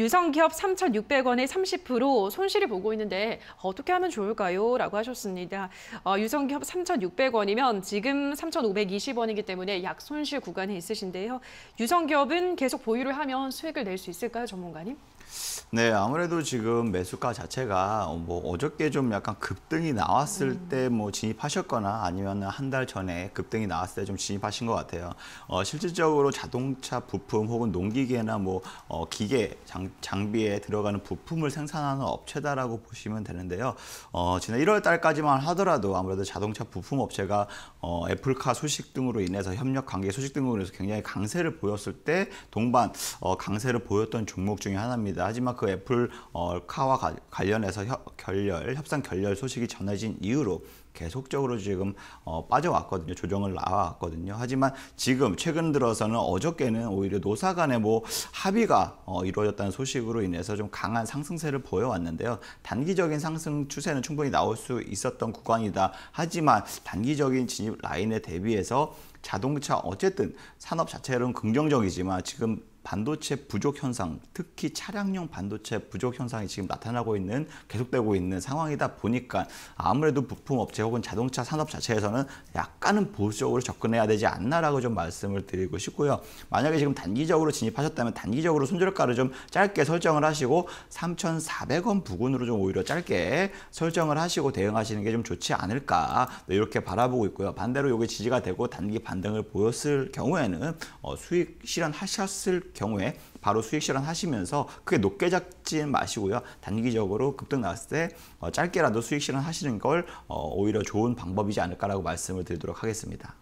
유성기업 3,600원의 30% 손실을 보고 있는데 어떻게 하면 좋을까요? 라고 하셨습니다. 어, 유성기업 3,600원이면 지금 3,520원이기 때문에 약 손실 구간에 있으신데요. 유성기업은 계속 보유를 하면 수익을 낼 수 있을까요, 전문가님? 네, 아무래도 지금 매수가 자체가 뭐 어저께 좀 약간 급등이 나왔을 음. 때뭐 진입하셨거나 아니면 한 달 전에 급등이 나왔을 때 좀 진입하신 것 같아요. 어, 실질적으로 자동차 부품 혹은 농기계나 뭐 어, 기계 장, 비에 들어가는 부품을 생산하는 업체다라고 보시면 되는데요. 어, 지난 1월 달까지만 하더라도 아무래도 자동차 부품 업체가 어, 애플카 소식 등으로 인해서 협력 관계 소식 등으로 인해서 굉장히 강세를 보였을 때 동반 어, 강세를 보였던 종목 중에 하나입니다. 있습니다. 하지만 그 애플 어, 카와 가, 관련해서 협, 결렬, 협상 결렬 소식이 전해진 이후로 계속적으로 지금 어, 빠져왔거든요. 조정을 나왔거든요. 하지만 지금 최근 들어서는 어저께는 오히려 노사 간의 뭐 합의가 어, 이루어졌다는 소식으로 인해서 좀 강한 상승세를 보여왔는데요. 단기적인 상승 추세는 충분히 나올 수 있었던 구간이다. 하지만 단기적인 진입 라인에 대비해서 자동차 어쨌든 산업 자체로는 긍정적이지만 지금 반도체 부족 현상, 특히 차량용 반도체 부족 현상이 지금 나타나고 있는 계속되고 있는 상황이다 보니까 아무래도 부품 업체 혹은 자동차 산업 자체에서는 약간은 보수적으로 접근해야 되지 않나라고 좀 말씀을 드리고 싶고요. 만약에 지금 단기적으로 진입하셨다면 단기적으로 손절가를 좀 짧게 설정을 하시고 3,400원 부근으로 좀 오히려 짧게 설정을 하시고 대응하시는 게 좀 좋지 않을까 네, 이렇게 바라보고 있고요. 반대로 여기 지지가 되고 단기 반등을 보였을 경우에는 어, 수익 실현하셨을 경우에 바로 수익 실현 하시면서 크게 높게 잡지 마시고요. 단기적으로 급등 나왔을 때 어, 짧게라도 수익 실현 하시는 걸 어, 오히려 좋은 방법이지 않을까라고 말씀을 드리도록 하겠습니다.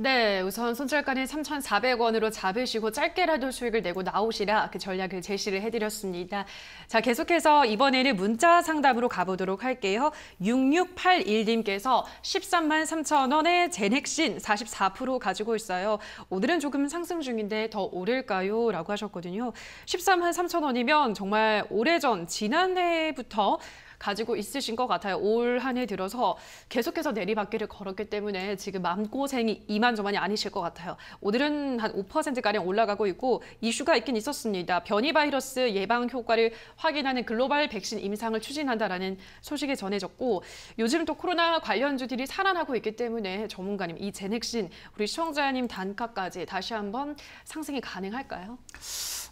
네, 우선 손절가는 3,400원으로 잡으시고 짧게라도 수익을 내고 나오시라 그 전략을 제시를 해드렸습니다. 자, 계속해서 이번에는 문자 상담으로 가보도록 할게요. 6681님께서 13만 3천원의 제넥신 44% 가지고 있어요. 오늘은 조금 상승 중인데 더 오를까요? 라고 하셨거든요. 13만 3천원이면 정말 오래전 지난해부터 가지고 있으신 것 같아요. 올 한 해 들어서 계속해서 내리받기를 걸었기 때문에 지금 마음고생이 이만저만이 아니실 것 같아요. 오늘은 한 5%가량 올라가고 있고 이슈가 있긴 있었습니다. 변이 바이러스 예방 효과를 확인하는 글로벌 백신 임상을 추진한다라는 소식이 전해졌고 요즘 또 코로나 관련주들이 살아나고 있기 때문에 전문가님 이 제넥신 우리 시청자님 단가까지 다시 한번 상승이 가능할까요?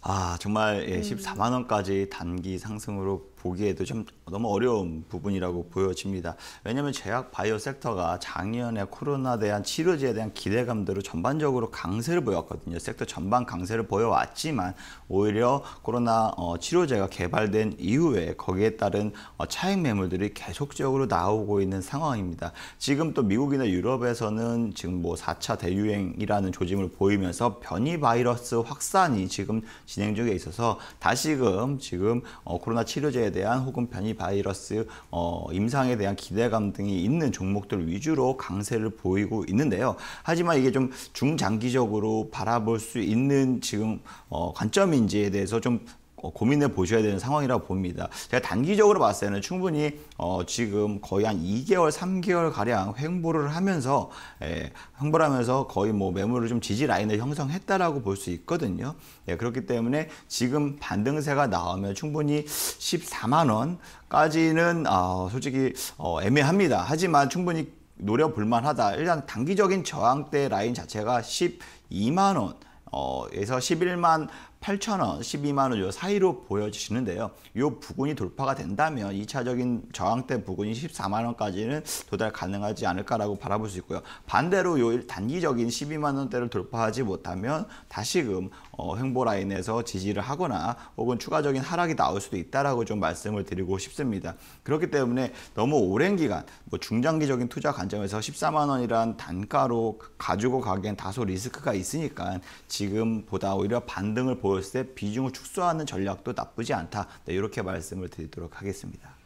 아 정말 예, 14만 음. 원까지 단기 상승으로 보기에도 좀 너무 어려운 부분이라고 보여집니다. 왜냐하면 제약 바이오 섹터가 작년에 코로나 대한 치료제에 대한 기대감대로 전반적으로 강세를 보였거든요. 섹터 전반 강세를 보여왔지만 오히려 코로나 어, 치료제가 개발된 이후에 거기에 따른 어, 차익 매물들이 계속적으로 나오고 있는 상황입니다. 지금 또 미국이나 유럽에서는 지금 뭐 4차 대유행이라는 조짐을 보이면서 변이 바이러스 확산이 지금 진행 중에 있어서 다시금 지금 어, 코로나 치료제에 대한 혹은 변이 바이러스 어, 임상에 대한 기대감 등이 있는 종목들 위주로 강세를 보이고 있는데요. 하지만 이게 좀 중장기적으로 바라볼 수 있는 지금 어, 관점인지에 대해서 좀 어, 고민해 보셔야 되는 상황이라고 봅니다. 제가 단기적으로 봤을 때는 충분히 어, 지금 거의 한 2개월, 3개월 가량 횡보를 하면서 에, 예, 횡보를 하면서 거의 뭐 매물을 좀 지지 라인을 형성했다라고 볼 수 있거든요. 예, 그렇기 때문에 지금 반등세가 나오면 충분히 14만 원까지는 어, 솔직히 어, 애매합니다. 하지만 충분히 노려볼 만하다. 일단 단기적인 저항대 라인 자체가 12만 원. 어, 에서 11만 원 8,000원, 12만원 사이로 보여지시는데요. 요 부근이 돌파가 된다면 2차적인 저항대 부근이 14만원까지는 도달 가능하지 않을까라고 바라볼 수 있고요. 반대로 요 단기적인 12만원대를 돌파하지 못하면 다시금 어, 횡보 라인에서 지지를 하거나 혹은 추가적인 하락이 나올 수도 있다라고 좀 말씀을 드리고 싶습니다. 그렇기 때문에 너무 오랜 기간 뭐 중장기적인 투자 관점에서 14만 원이란 단가로 그 가지고 가기엔 다소 리스크가 있으니까 지금보다 오히려 반등을 보였을 때 비중을 축소하는 전략도 나쁘지 않다. 네, 이렇게 말씀을 드리도록 하겠습니다.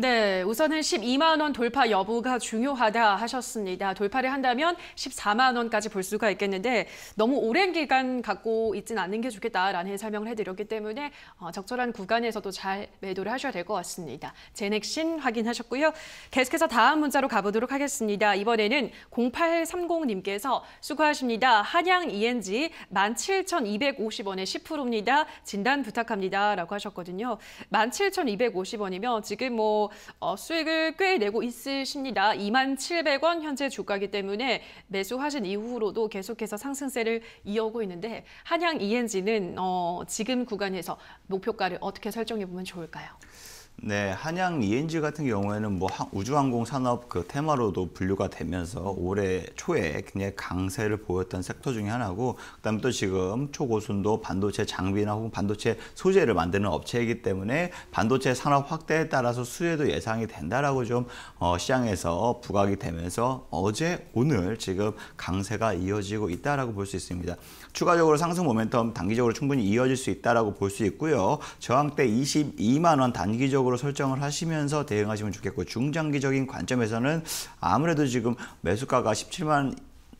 네, 우선은 12만 원 돌파 여부가 중요하다 하셨습니다. 돌파를 한다면 14만 원까지 볼 수가 있겠는데 너무 오랜 기간 갖고 있진 않는 게 좋겠다라는 설명을 해드렸기 때문에 어, 적절한 구간에서도 잘 매도를 하셔야 될 것 같습니다. 제넥신 확인하셨고요. 계속해서 다음 문자로 가보도록 하겠습니다. 이번에는 0830님께서 수고하십니다. 한양 ENG 17,250원에 10%입니다. 진단 부탁합니다. 라고 하셨거든요. 17,250원이면 지금 뭐 어, 수익을 꽤 내고 있으십니다. 2만 700원 현재 주가기 때문에 매수하신 이후로도 계속해서 상승세를 이어오고 있는데 한양 ENG는 어, 지금 구간에서 목표가를 어떻게 설정해 보면 좋을까요? 네, 한양 ENG 같은 경우에는 뭐 우주항공 산업 그 테마로도 분류가 되면서 올해 초에 굉장히 강세를 보였던 섹터 중에 하나고 그다음에 또 지금 초고순도 반도체 장비나 혹은 반도체 소재를 만드는 업체이기 때문에 반도체 산업 확대에 따라서 수혜도 예상이 된다라고 좀 어, 시장에서 부각이 되면서 어제 오늘 지금 강세가 이어지고 있다라고 볼 수 있습니다. 추가적으로 상승 모멘텀 단기적으로 충분히 이어질 수 있다라고 볼 수 있고요. 저항대 22만 원 단기적으로 설정을 하시면서 대응하시면 좋겠고 중장기적인 관점에서는 아무래도 지금 매수가가 17만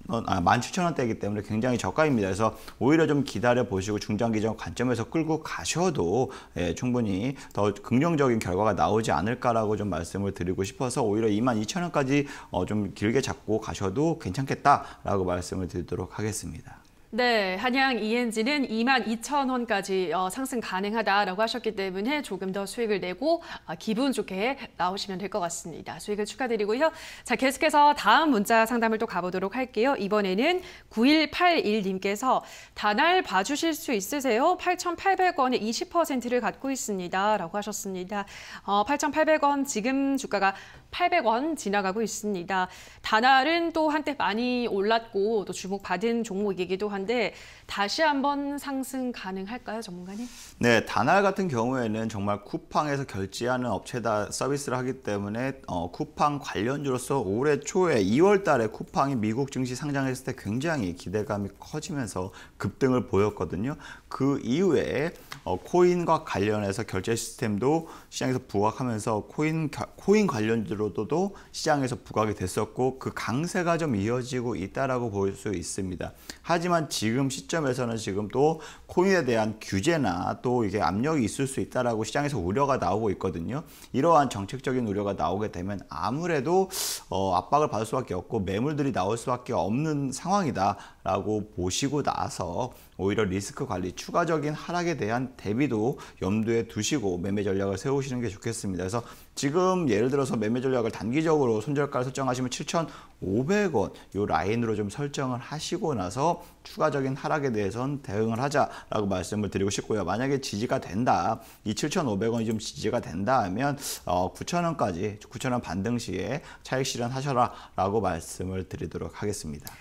아, 17,000원대이기 때문에 굉장히 저가입니다. 그래서 오히려 좀 기다려 보시고 중장기적 관점에서 끌고 가셔도 예, 충분히 더 긍정적인 결과가 나오지 않을까라고 좀 말씀을 드리고 싶어서 오히려 22,000원까지 어, 좀 길게 잡고 가셔도 괜찮겠다라고 말씀을 드리도록 하겠습니다. 네, 한양 ENG는 2만 2천 원까지 어, 상승 가능하다라고 하셨기 때문에 조금 더 수익을 내고 어, 기분 좋게 나오시면 될 것 같습니다. 수익을 축하드리고요. 자, 계속해서 다음 문자 상담을 또 가보도록 할게요. 이번에는 9181님께서 단알 봐주실 수 있으세요? 8,800원에 20%를 갖고 있습니다. 라고 하셨습니다. 어, 8,800원 지금 주가가 800원 지나가고 있습니다. 다날은 또 한때 많이 올랐고 또 주목받은 종목이기도 한데 다시 한번 상승 가능할까요, 전문가님? 네, 다날 같은 경우에는 정말 쿠팡에서 결제하는 업체다 서비스를 하기 때문에 어, 쿠팡 관련주로서 올해 초에 2월 달에 쿠팡이 미국 증시 상장했을 때 굉장히 기대감이 커지면서 급등을 보였거든요. 그 이후에 어, 코인과 관련해서 결제 시스템도 시장에서 부각하면서 코인 코인 관련주로도 시장에서 부각이 됐었고 그 강세가 좀 이어지고 있다라고 볼 수 있습니다. 하지만 지금 시점에서는 지금 또 코인에 대한 규제나 또 이게 압력이 있을 수 있다라고 시장에서 우려가 나오고 있거든요. 이러한 정책적인 우려가 나오게 되면 아무래도 어, 압박을 받을 수밖에 없고 매물들이 나올 수밖에 없는 상황이다라고 보시고 나서 오히려 리스크 관리 추가적인 하락에 대한 대비도 염두에 두시고 매매 전략을 세우시는 게 좋겠습니다. 그래서 지금 예를 들어서 매매 전략을 단기적으로 손절가를 설정하시면 7,500원 이 라인으로 좀 설정을 하시고 나서 추가적인 하락에 대해서는 대응을 하자라고 말씀을 드리고 싶고요. 만약에 지지가 된다, 이 7,500원이 좀 지지가 된다 하면 어, 9,000원까지 9,000원 반등 시에 차익 실현 하셔라라고 말씀을 드리도록 하겠습니다.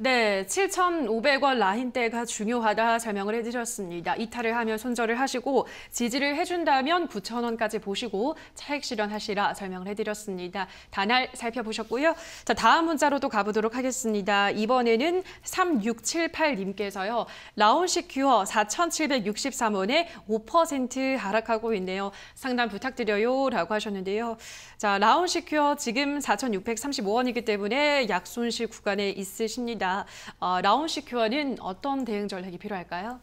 네, 7,500원 라인대가 중요하다 설명을 해드렸습니다. 이탈을 하면 손절을 하시고 지지를 해준다면 9,000원까지 보시고 차익 실현하시라 설명을 해드렸습니다. 단알 살펴보셨고요. 자, 다음 문자로도 가보도록 하겠습니다. 이번에는 3678님께서요. 라온시큐어 4,763원에 5% 하락하고 있네요. 상담 부탁드려요 라고 하셨는데요. 자, 라온시큐어 지금 4,635원이기 때문에 약손실 구간에 있으십니다. 라, 어, 라온 씨큐어은 어떤 대응 전략이 필요할까요?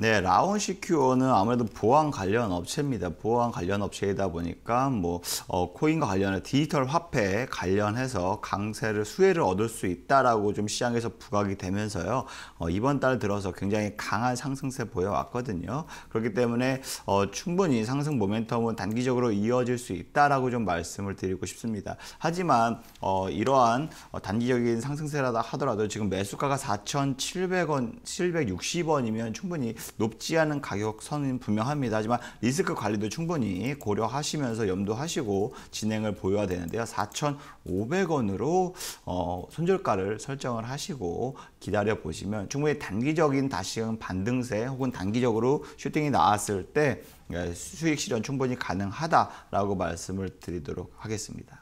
네, 라온시큐어는 아무래도 보안 관련 업체입니다. 보안 관련 업체이다 보니까 뭐 어, 코인과 관련해 디지털 화폐 관련해서 강세를 수혜를 얻을 수 있다라고 좀 시장에서 부각이 되면서요. 어, 이번 달 들어서 굉장히 강한 상승세 보여왔거든요. 그렇기 때문에 어, 충분히 상승 모멘텀은 단기적으로 이어질 수 있다라고 좀 말씀을 드리고 싶습니다. 하지만 어, 이러한 어, 단기적인 상승세라 하더라도 지금 매수가가 4,700원, 760원이면 충분히 높지 않은 가격선은 분명합니다. 하지만 리스크 관리도 충분히 고려하시면서 염두하시고 진행을 보여야 되는데요. 4,500원으로 어, 손절가를 설정을 하시고 기다려 보시면 충분히 단기적인 다시 반등세 혹은 단기적으로 슈팅이 나왔을 때 예, 수익 실현 충분히 가능하다라고 말씀을 드리도록 하겠습니다.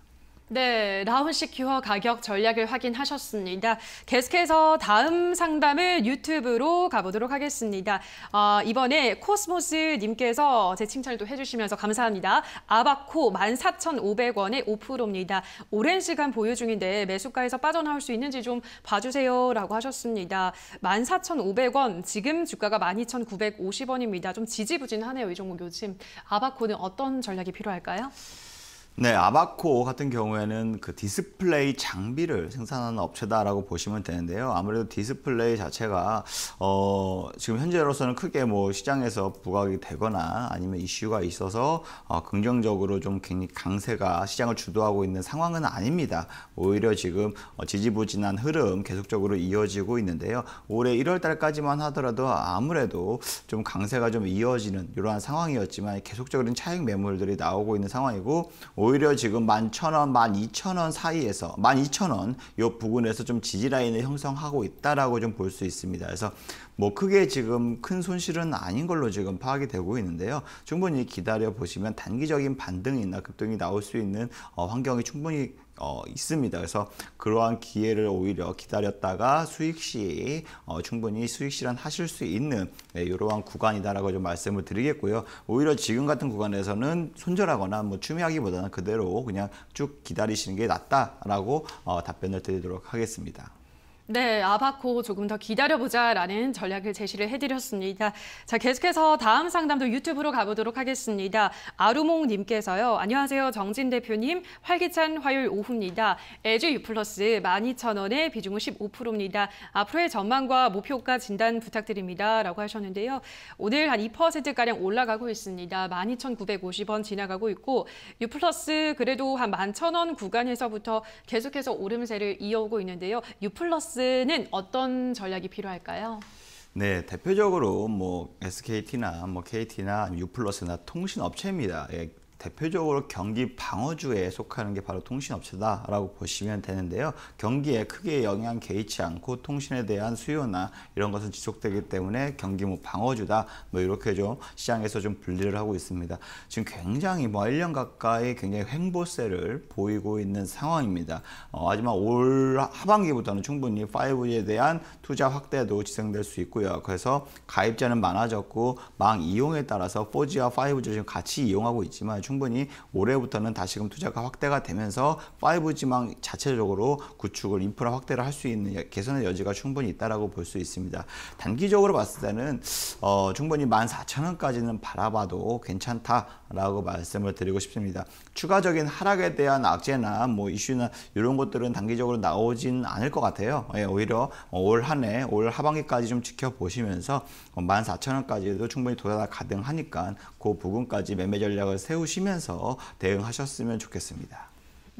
네, 라운 시큐어 가격 전략을 확인하셨습니다. 계속해서 다음 상담을 유튜브로 가보도록 하겠습니다. 어, 이번에 코스모스님께서 제 칭찬을 또 해주시면서 감사합니다. 아바코 14,500원에 5%입니다. 오랜 시간 보유 중인데 매수가에서 빠져나올 수 있는지 좀 봐주세요 라고 하셨습니다. 14,500원, 지금 주가가 12,950원입니다. 좀 지지부진하네요, 이종목 요즘. 아바코는 어떤 전략이 필요할까요? 네, 아바코 같은 경우에는 그 디스플레이 장비를 생산하는 업체다라고 보시면 되는데요. 아무래도 디스플레이 자체가 어, 지금 현재로서는 크게 뭐 시장에서 부각이 되거나 아니면 이슈가 있어서 어, 긍정적으로 좀 굉장히 강세가 시장을 주도하고 있는 상황은 아닙니다. 오히려 지금 어, 지지부진한 흐름 계속적으로 이어지고 있는데요. 올해 1월 달까지만 하더라도 아무래도 좀 강세가 좀 이어지는 이러한 상황이었지만 계속적으로 차익 매물들이 나오고 있는 상황이고 오히려 지금 11,000원, 12,000원 사이에서 12,000원 요 부근에서 좀 지지라인을 형성하고 있다라고 좀 볼 수 있습니다. 그래서 뭐 크게 지금 큰 손실은 아닌 걸로 지금 파악이 되고 있는데요. 충분히 기다려 보시면 단기적인 반등이나 급등이 나올 수 있는 어, 환경이 충분히 어, 있습니다. 그래서 그러한 기회를 오히려 기다렸다가 수익 시 어, 충분히 수익 실현 하실 수 있는 네, 이러한 구간이다라고 좀 말씀을 드리겠고요. 오히려 지금 같은 구간에서는 손절하거나 뭐 추미하기보다는 그대로 그냥 쭉 기다리시는 게 낫다라고 어, 답변을 드리도록 하겠습니다. 네, 아바코 조금 더 기다려보자라는 전략을 제시를 해드렸습니다. 자, 계속해서 다음 상담도 유튜브로 가보도록 하겠습니다. 아루몽님께서요. 안녕하세요, 정진 대표님. 활기찬 화요일 오후입니다. LG 유플러스 12,000원에 비중은 15%입니다. 앞으로의 전망과 목표가 진단 부탁드립니다. 라고 하셨는데요. 오늘 한 2%가량 올라가고 있습니다. 12,950원 지나가고 있고 유플러스 그래도 한 11,000원 구간에서부터 계속해서 오름세를 이어오고 있는데요. 유플러스 넥스는 어떤 전략이 필요할까요? 네, 대표적으로 뭐 SKT나 뭐 KT나 U 나 통신 업체입니다. 예, 대표적으로 경기 방어주에 속하는 게 바로 통신업체다라고 보시면 되는데요. 경기에 크게 영향 개의치 않고 통신에 대한 수요나 이런 것은 지속되기 때문에 경기 뭐 방어주다 뭐 이렇게 좀 시장에서 좀 분리를 하고 있습니다. 지금 굉장히 뭐 1년 가까이 굉장히 횡보세를 보이고 있는 상황입니다. 어, 하지만 올 하반기부터는 충분히 5G에 대한 투자 확대도 지생될 수 있고요. 그래서 가입자는 많아졌고 망 이용에 따라서 4G와 5G 를 지금 같이 이용하고 있지만 충분히 올해부터는 다시금 투자가 확대가 되면서 5G망 자체적으로 구축을 인프라 확대를 할 수 있는 개선의 여지가 충분히 있다라고 볼 수 있습니다. 단기적으로 봤을 때는 어, 충분히 14,000원까지는 바라봐도 괜찮다. 라고 말씀을 드리고 싶습니다. 추가적인 하락에 대한 악재나 뭐 이슈나 이런 것들은 단기적으로 나오진 않을 것 같아요. 예, 오히려 올한 해, 올 하반기까지 좀 지켜보시면서 14,000원까지도 충분히 도달 가능하니까 그 부분까지 매매 전략을 세우시면서 대응하셨으면 좋겠습니다.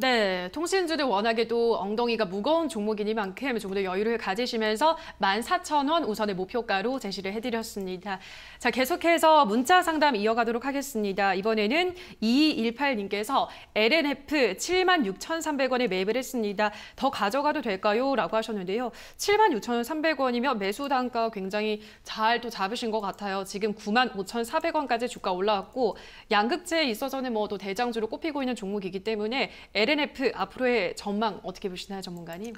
네, 통신주들 워낙에도 엉덩이가 무거운 종목이니만큼 조금 더 여유를 가지시면서 14,000원 우선의 목표가로 제시를 해드렸습니다. 자, 계속해서 문자 상담 이어가도록 하겠습니다. 이번에는 2218님께서 LNF 76,300원에 매입을 했습니다. 더 가져가도 될까요? 라고 하셨는데요. 76,300원이면 매수 단가 굉장히 잘 또 잡으신 것 같아요. 지금 95,400원까지 주가 올라왔고 양극재에 있어서는 뭐 또 대장주로 꼽히고 있는 종목이기 때문에 l LNF 앞으로의 전망 어떻게 보시나요, 전문가님?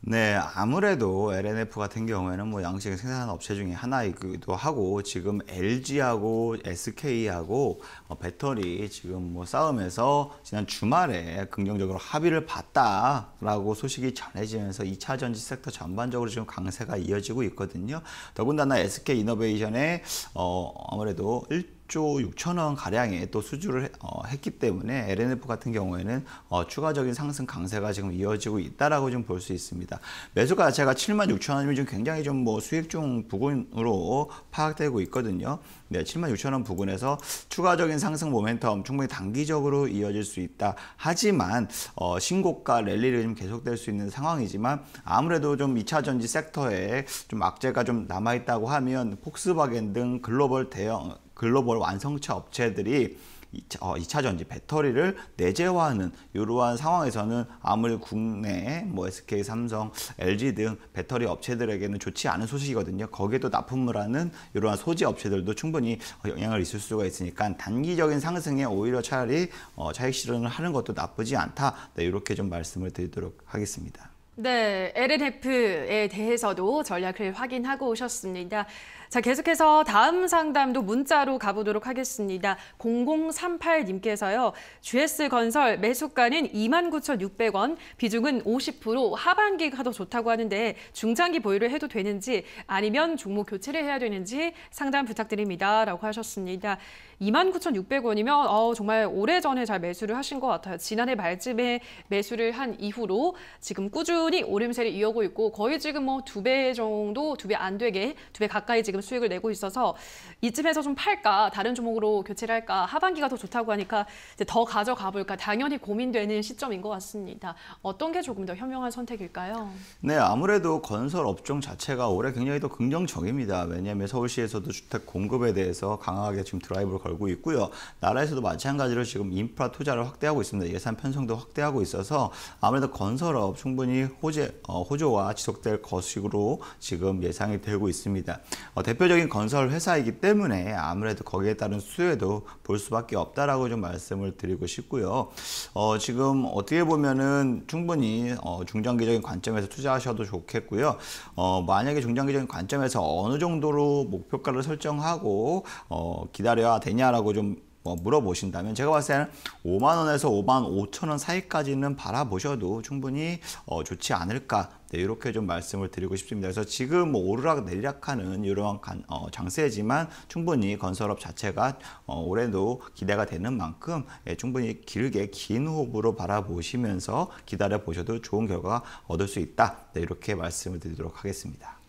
네, 아무래도 LNF 같은 경우에는 뭐양식 생산하는 업체 중에 하나이기도 하고 지금 LG하고 SK하고 어, 배터리 지금 뭐 싸움에서 지난 주말에 긍정적으로 합의를 봤다라고 소식이 전해지면서 2차 전지 섹터 전반적으로 지금 강세가 이어지고 있거든요. 더군다나 SK 이노베이션의 어 아무래도 1 1조 6천원 가량의 또 수주를 어, 했기 때문에 LNF 같은 경우에는 어, 추가적인 상승 강세가 지금 이어지고 있다라고 좀 볼 수 있습니다. 매수가 제가 7만 6천 원이면 좀 굉장히 좀 뭐 수익 중 부근으로 파악되고 있거든요. 네, 7만 6천 원 부근에서 추가적인 상승 모멘텀 충분히 단기적으로 이어질 수 있다. 하지만 어, 신고가 랠리를 좀 계속될 수 있는 상황이지만 아무래도 좀 2차 전지 섹터에 좀 악재가 좀 남아 있다고 하면 폭스바겐 등 글로벌 대형 글로벌 완성차 업체들이 2차, 어, 전지 배터리를 내재화하는 이러한 상황에서는 아무리 국내에 뭐 SK, 삼성, LG 등 배터리 업체들에게는 좋지 않은 소식이거든요. 거기에도 납품을 하는 이러한 소재 업체들도 충분히 영향을 있을 수가 있으니까 단기적인 상승에 오히려 차라리 어, 차익 실현을 하는 것도 나쁘지 않다. 네, 이렇게 좀 말씀을 드리도록 하겠습니다. 네, LNF에 대해서도 전략을 확인하고 오셨습니다. 자, 계속해서 다음 상담도 문자로 가보도록 하겠습니다. 0038님께서요. GS건설 매수가는 29,600원, 비중은 50% 하반기가 더 좋다고 하는데 중장기 보유를 해도 되는지 아니면 종목 교체를 해야 되는지 상담 부탁드립니다. 라고 하셨습니다. 29,600원이면 어, 정말 오래전에 잘 매수를 하신 것 같아요. 지난해 말쯤에 매수를 한 이후로 지금 꾸준히 꾸준히 오름세를 이어고 있고 거의 지금 뭐 두 배 정도, 두 배 안 되게 두 배 가까이 지금 수익을 내고 있어서 이쯤에서 좀 팔까, 다른 종목으로 교체를 할까, 하반기가 더 좋다고 하니까 이제 더 가져가 볼까 당연히 고민되는 시점인 것 같습니다. 어떤 게 조금 더 현명한 선택일까요? 네, 아무래도 건설 업종 자체가 올해 굉장히 더 긍정적입니다. 왜냐하면 서울시에서도 주택 공급에 대해서 강하게 지금 드라이브를 걸고 있고요. 나라에서도 마찬가지로 지금 인프라 투자를 확대하고 있습니다. 예산 편성도 확대하고 있어서 아무래도 건설업 충분히 호재, 어, 호조와 지속될 것으로 지금 예상이 되고 있습니다. 어, 대표적인 건설 회사이기 때문에 아무래도 거기에 따른 수혜도 볼 수밖에 없다라고 좀 말씀을 드리고 싶고요. 어, 지금 어떻게 보면은 충분히 어, 중장기적인 관점에서 투자하셔도 좋겠고요. 어, 만약에 중장기적인 관점에서 어느 정도로 목표가를 설정하고 어, 기다려야 되냐라고 좀뭐 물어보신다면 제가 봤을 때는 5만 원에서 5만 5천 원 사이까지는 바라보셔도 충분히 어, 좋지 않을까 네, 이렇게 좀 말씀을 드리고 싶습니다. 그래서 지금 뭐 오르락 내리락하는 이러한 어, 장세지만 충분히 건설업 자체가 어, 올해도 기대가 되는 만큼 예, 충분히 길게 긴 호흡으로 바라보시면서 기다려 보셔도 좋은 결과 얻을 수 있다. 네, 이렇게 말씀을 드리도록 하겠습니다.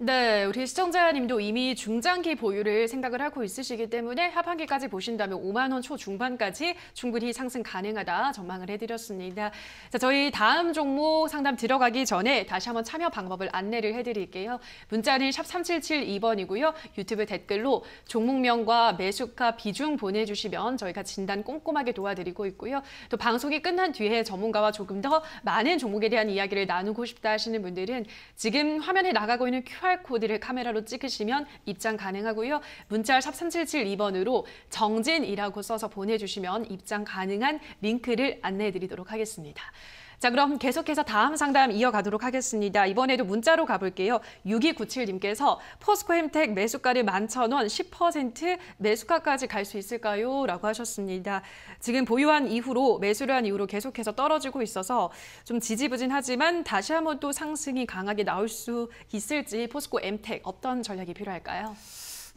네, 우리 시청자님도 이미 중장기 보유를 생각을 하고 있으시기 때문에 하반기까지 보신다면 5만 원 초중반까지 충분히 상승 가능하다 전망을 해드렸습니다. 자, 저희 다음 종목 상담 들어가기 전에 다시 한번 참여 방법을 안내를 해드릴게요. 문자는 샵 3772번이고요. 유튜브 댓글로 종목명과 매수가 비중 보내주시면 저희가 진단 꼼꼼하게 도와드리고 있고요. 또 방송이 끝난 뒤에 전문가와 조금 더 많은 종목에 대한 이야기를 나누고 싶다 하시는 분들은 지금 화면에 나가고 있는 QR QR코드를 카메라로 찍으시면 입장 가능하고요. 문자 샵 3772번으로 정진이라고 써서 보내주시면 입장 가능한 링크를 안내해 드리도록 하겠습니다. 자, 그럼 계속해서 다음 상담 이어가도록 하겠습니다. 이번에도 문자로 가볼게요. 6297님께서 포스코 햄텍 매수가를 11,000원 10% 매수가까지 갈 수 있을까요? 라고 하셨습니다. 지금 보유한 이후로 매수를 한 이후로 계속해서 떨어지고 있어서 좀 지지부진하지만 다시 한번 또 상승이 강하게 나올 수 있을지 포스코 엠텍 어떤 전략이 필요할까요?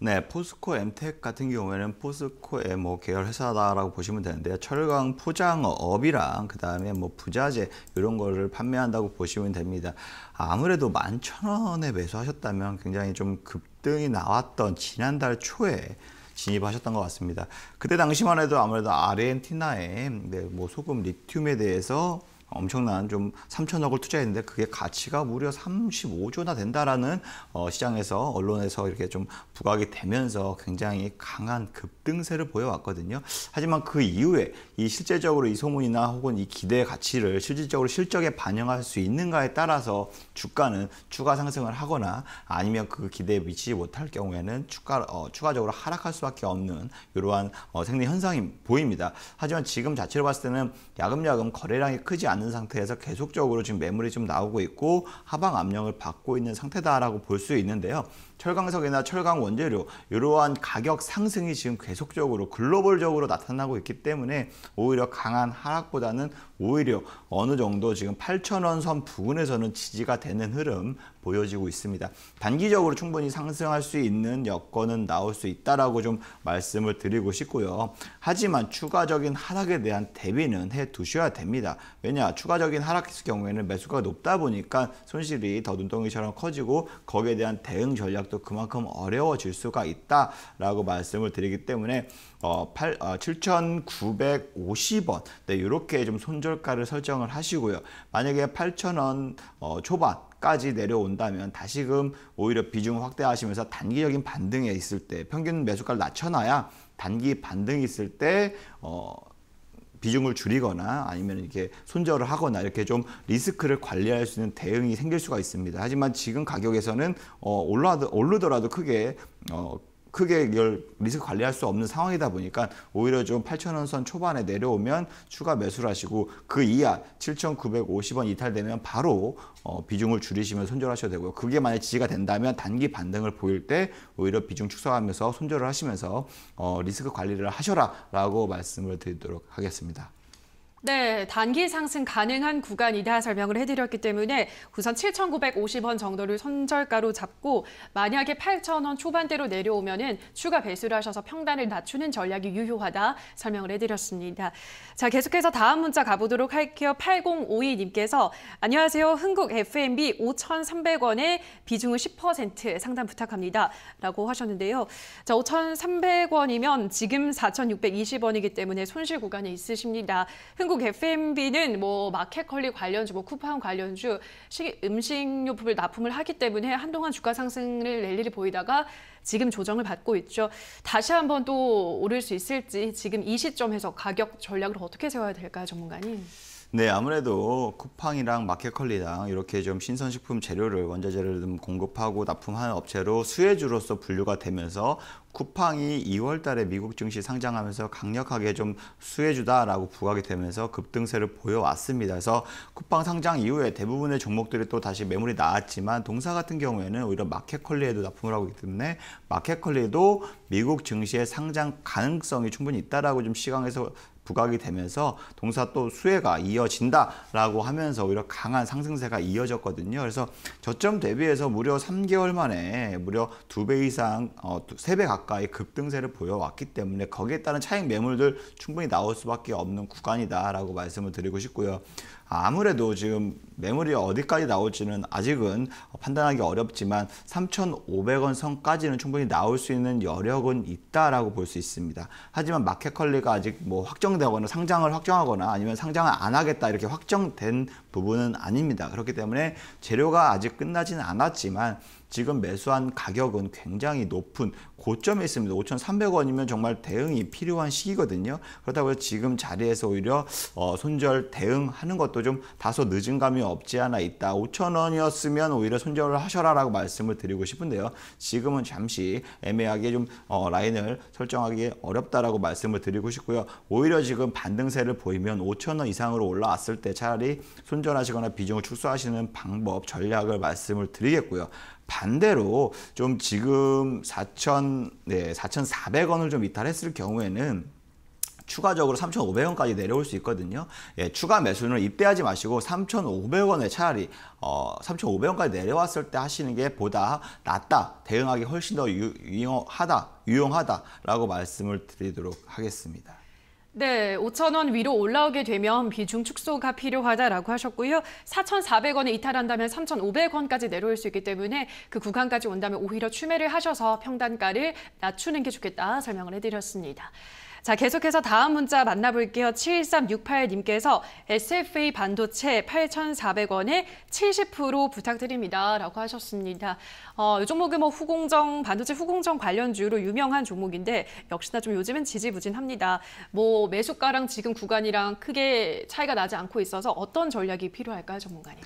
네, 포스코 엠텍 같은 경우에는 포스코의 뭐 계열 회사다라고 보시면 되는데요. 철강 포장업이랑 그 다음에 뭐 부자재 이런 거를 판매한다고 보시면 됩니다. 아무래도 만 천 원에 매수하셨다면 굉장히 좀 급등이 나왔던 지난달 초에 진입하셨던 것 같습니다. 그때 당시만 해도 아무래도 아르헨티나의 네, 뭐 소금 리튬에 대해서 엄청난 좀 3천억을 투자했는데 그게 가치가 무려 35조나 된다라는 어, 시장에서 언론에서 이렇게 좀 부각이 되면서 굉장히 강한 급등세를 보여왔거든요. 하지만 그 이후에 이 실제적으로 이 소문이나 혹은 이 기대의 가치를 실질적으로 실적에 반영할 수 있는가에 따라서 주가는 추가 상승을 하거나 아니면 그 기대에 미치지 못할 경우에는 주가 어, 추가적으로 하락할 수밖에 없는 이러한 어, 생리 현상이 보입니다. 하지만 지금 자체로 봤을 때는 야금야금 거래량이 크지 않 않은 상태에서 계속적으로 지금 매물이 좀 나오고 있고 하방 압력을 받고 있는 상태다라고 볼 수 있는데요. 철강석이나 철강 원재료 이러한 가격 상승이 지금 계속적으로 글로벌적으로 나타나고 있기 때문에 오히려 강한 하락보다는 오히려 어느 정도 지금 8,000원 선 부근에서는 지지가 되는 흐름 보여지고 있습니다. 단기적으로 충분히 상승할 수 있는 여건은 나올 수 있다라고 좀 말씀을 드리고 싶고요. 하지만 추가적인 하락에 대한 대비는 해 두셔야 됩니다. 왜냐 추가적인 하락했을 경우에는 매수가 높다 보니까 손실이 더 눈덩이처럼 커지고 거기에 대한 대응 전략도 그만큼 어려워질 수가 있다라고 말씀을 드리기 때문에 어, 8, 어, 7,950원 네, 이렇게 좀 손절가를 설정을 하시고요. 만약에 8,000원 어, 초반 까지 내려온다면 다시금 오히려 비중 확대하시면서 단기적인 반등에 있을 때 평균 매수가를 낮춰놔야 단기 반등이 있을 때 어, 비중을 줄이거나 아니면 이렇게 손절을 하거나 이렇게 좀 리스크를 관리할 수 있는 대응이 생길 수가 있습니다. 하지만 지금 가격에서는 어, 올라 오르더라도 크게 어, 크게 열 리스크 관리할 수 없는 상황이다 보니까 오히려 좀 8,000원 선 초반에 내려오면 추가 매수를 하시고 그 이하 7,950원 이탈되면 바로 어, 비중을 줄이시면 손절하셔도 되고요. 그게 만약 지지가 된다면 단기 반등을 보일 때 오히려 비중 축소하면서 손절을 하시면서 어, 리스크 관리를 하셔라라고 말씀을 드리도록 하겠습니다. 네, 단기 상승 가능한 구간이다 설명을 해드렸기 때문에 우선 7,950원 정도를 선절가로 잡고 만약에 8,000원 초반대로 내려오면은 추가 배수를 하셔서 평단을 낮추는 전략이 유효하다 설명을 해드렸습니다. 자, 계속해서 다음 문자 가보도록 할게요. 8052님께서 안녕하세요. 흥국 FMB 5,300원에 비중을 10% 상담 부탁합니다. 라고 하셨는데요. 자, 5,300원이면 지금 4,620원이기 때문에 손실 구간에 있으십니다. 흥국 대한민국 FMB는 뭐 마켓컬리 관련주, 뭐 쿠팡 관련주, 식, 음식료품을 납품을 하기 때문에 한동안 주가 상승을 낼 일이 보이다가 지금 조정을 받고 있죠. 다시 한번 또 오를 수 있을지 지금 이 시점에서 가격 전략을 어떻게 세워야 될까요, 전문가님? 네, 아무래도 쿠팡이랑 마켓컬리랑 이렇게 좀 신선식품 재료를 원자재를 공급하고 납품하는 업체로 수혜주로서 분류가 되면서 쿠팡이 2월 달에 미국 증시 상장하면서 강력하게 좀 수혜주다라고 부각이 되면서 급등세를 보여왔습니다. 그래서 쿠팡 상장 이후에 대부분의 종목들이 또 다시 매물이 나왔지만 동사 같은 경우에는 오히려 마켓컬리에도 납품을 하고 있기 때문에 마켓컬리도 미국 증시에 상장 가능성이 충분히 있다라고 좀 시장에서 부각이 되면서 동사 또 수혜가 이어진다라고 하면서 오히려 강한 상승세가 이어졌거든요. 그래서 저점 대비해서 무려 3개월 만에 무려 2배 이상 어, 3배 가까이 급등세를 보여왔기 때문에 거기에 따른 차익 매물들 충분히 나올 수밖에 없는 구간이다라고 말씀을 드리고 싶고요. 아무래도 지금 매물이 어디까지 나올지는 아직은 판단하기 어렵지만 3,500원 선까지는 충분히 나올 수 있는 여력은 있다라고 볼 수 있습니다. 하지만 마켓컬리가 아직 뭐 확정되거나 상장을 확정하거나 아니면 상장을 안 하겠다 이렇게 확정된 부분은 아닙니다. 그렇기 때문에 재료가 아직 끝나지는 않았지만 지금 매수한 가격은 굉장히 높은 고점에 있습니다. 5,300원이면 정말 대응이 필요한 시기거든요. 그렇다고 지금 자리에서 오히려 어, 손절 대응하는 것도 좀 다소 늦은 감이 없지 않아 있다. 5,000원이었으면 오히려 손절을 하셔라라고 말씀을 드리고 싶은데요. 지금은 잠시 애매하게 좀 어, 라인을 설정하기 어렵다라고 말씀을 드리고 싶고요. 오히려 지금 반등세를 보이면 5,000원 이상으로 올라왔을 때 차라리 손절하시거나 비중을 축소하시는 방법, 전략을 말씀을 드리겠고요. 반대로 좀 지금 4천 네, 4,400원을 좀 이탈했을 경우에는 추가적으로 3,500원까지 내려올 수 있거든요. 예, 추가 매수는 입대하지 마시고 3,500원에 차라리 어, 3,500원까지 내려왔을 때 하시는 게 보다 낫다, 대응하기 훨씬 더 유용하다, 유용하다라고 말씀을 드리도록 하겠습니다. 네, 5천원 위로 올라오게 되면 비중 축소가 필요하다라고 하셨고요. 4,400원에 이탈한다면 3,500원까지 내려올 수 있기 때문에 그 구간까지 온다면 오히려 추매를 하셔서 평단가를 낮추는 게 좋겠다 설명을 해드렸습니다. 자, 계속해서 다음 문자 만나볼게요. 7368님께서 SFA 반도체 8,400원에 70% 부탁드립니다. 라고 하셨습니다. 어, 이 종목은 뭐 후공정, 반도체 후공정 관련주로 유명한 종목인데 역시나 좀 요즘은 지지부진합니다. 뭐 매수가랑 지금 구간이랑 크게 차이가 나지 않고 있어서 어떤 전략이 필요할까요, 전문가님?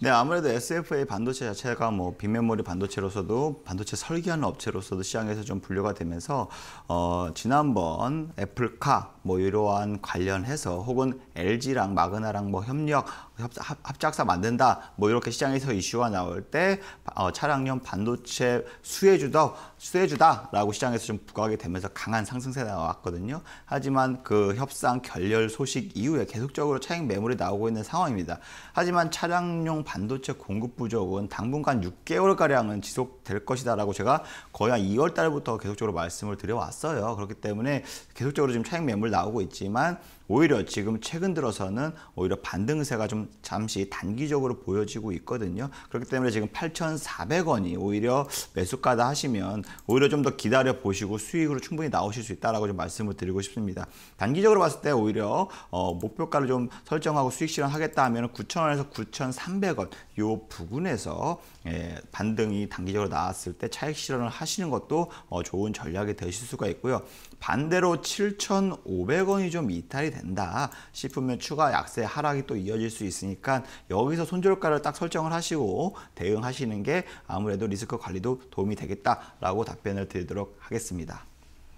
네, 아무래도 SFA 반도체 자체가 뭐 빅메모리 반도체로서도 반도체 설계하는 업체로서도 시장에서 좀 분류가 되면서 어, 지난번 애플카 뭐 이러한 관련해서 혹은 LG랑 마그나랑 뭐 협력 합, 작사 만든다 뭐 이렇게 시장에서 이슈가 나올 때 어, 차량용 반도체 수혜주다 수혜주다라고 시장에서 좀 부각이 되면서 강한 상승세가 나왔거든요. 하지만 그 협상 결렬 소식 이후에 계속적으로 차익 매물이 나오고 있는 상황입니다. 하지만 차량용 반도체 공급 부족은 당분간 6개월 가량은 지속될 것이다라고 제가 거의 한 2월 달부터 계속적으로 말씀을 드려왔어요. 그렇기 때문에 계속적으로 지금 차익 매물 나오고 있지만 오히려 지금 최근 들어서는 오히려 반등세가 좀 잠시 단기적으로 보여지고 있거든요. 그렇기 때문에 지금 8,400원이 오히려 매수가다 하시면 오히려 좀 더 기다려 보시고 수익으로 충분히 나오실 수 있다라고 좀 말씀을 드리고 싶습니다. 단기적으로 봤을 때 오히려 어, 목표가를 좀 설정하고 수익 실현하겠다 하면 9,000원에서 9,300원 이 부근에서 예, 반등이 단기적으로 나왔을 때 차익 실현을 하시는 것도 어, 좋은 전략이 되실 수가 있고요. 반대로 7,500원이 좀 이탈이 된다 싶으면 추가 약세 하락이 또 이어질 수 있으니까 여기서 손절가를 딱 설정을 하시고 대응하시는 게 아무래도 리스크 관리도 도움이 되겠다라고 답변을 드리도록 하겠습니다.